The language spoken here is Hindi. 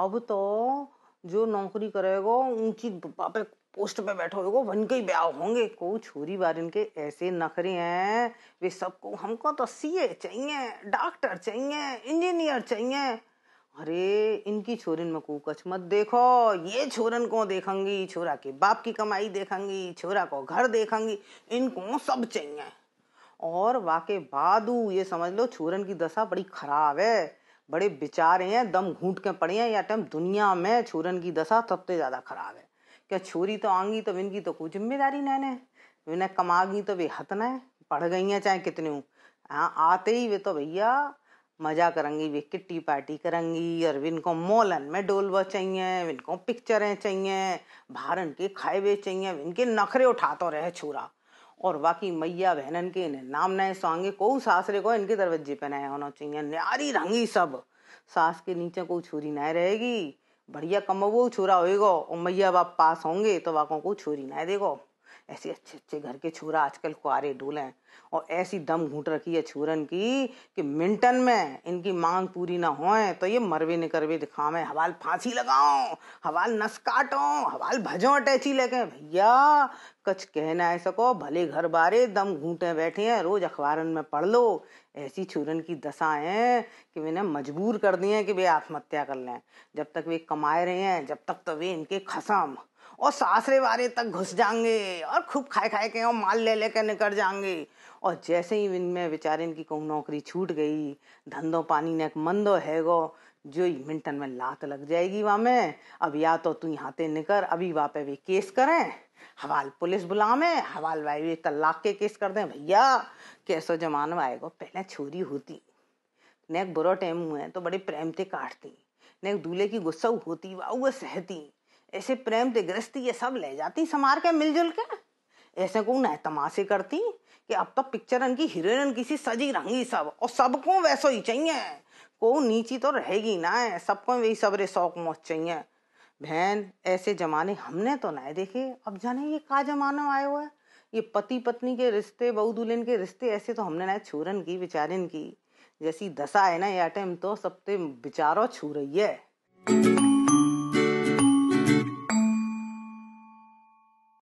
अब तो जो नौकरी करेगा ऊंची पे पोस्ट पे बैठो हो बन के ही ब्याह होंगे को छोरी बार इनके ऐसे नखरे हैं वे सबको हमको तो सीए चाहिए डॉक्टर चाहिए इंजीनियर चाहिए अरे इनकी छोरन में को कछ मत देखो ये छोरन को देखेंगी छोरा के बाप की कमाई देखेंगी छोरा को घर देखेंगी इनको सब चाहिए और वाके बाद ये समझ लो छोरन की दशा बड़ी खराब है बड़े बेचारे हैं दम घूट के पड़े हैं या टाइम दुनिया में छोरन की दशा सबसे ज़्यादा खराब है क्या छोरी तो आंगी तो इनकी तो कोई जिम्मेदारी नहीं है इन्हें कमागी तो वे हत न पढ़ गई हैं चाहे कितने हूँ हाँ आते ही वे तो भैया मजा करेंगी वे किट्टी पार्टी करेंगी और इनको मोलन में डोलवा चाहिए इनको पिक्चरें चाहिए भारन के खाए हुए चाहिए इनके नखरे तो रहे छूरा और बाकी मैया बहनन के इन्हें नाम नए सौंगे को सासरे को इनके दरवाजे पे नया होना चाहिए न्यारी रंगी सब सास के नीचे को छुरी ना रहेगी बढ़िया वो छुरा होएगा और मैया बाप पास होंगे तो वाकों को छुरी ना देगा ऐसे अच्छे अच्छे घर के छूरा आजकल कुआरे डोले हैं और ऐसी दम घूट रखी है छूरन की कि मिंटन में इनकी मांग पूरी ना हो तो ये मरवे निकरवे मैं हवाल फांसी लगाओ हवाल नस काटो हवाल भजो अटैची लेके भैया कुछ कह ना सको भले घर बारे दम घूटे बैठे हैं रोज अखबारन में पढ़ लो ऐसी छूरन की दशाएं है कि वे मजबूर कर दिए हैं कि वे आत्महत्या कर लें जब तक वे कमाए रहे हैं जब तक तो वे इनके खसम और सासरे वारे तक घुस जाएंगे और खूब खाए खाए के और माल ले लेकर निकल जाएंगे और जैसे ही इनमें बेचारे इनकी कहूँ नौकरी छूट गई धंधो पानी ने मंदो है गो जो मिंटन में लात लग जाएगी वहाँ में अब या तो तू यहाँ ते निकल अभी वहाँ पे भी केस करें हवाल पुलिस बुला में हवाल भाई भी तलाक के केस कर दें भैया कैसो जमाना आएगा पहले छोरी होती नेक बुरा टाइम हुए तो बड़े प्रेम से काटती नेक दूल्हे की गुस्सा होती वाह वह सहती ऐसे प्रेम दे गृहस्थी ये सब ले जाती समार के मिलजुल के ऐसे को न तमाशे करती कि अब तो पिक्चरन की हीरोइन किसी सजी रंगी सब और सबको वैसो ही चाहिए को नीची तो रहेगी ना सबको वही सबरे शौक मौत चाहिए बहन ऐसे जमाने हमने तो ना देखे अब जाने ये का जमाना आया हुआ है ये पति पत्नी के रिश्ते बहु दुल्हन के रिश्ते ऐसे तो हमने ना छूरन की बेचारिन की जैसी दशा है ना ये टाइम तो सबते बिचारो छू रही है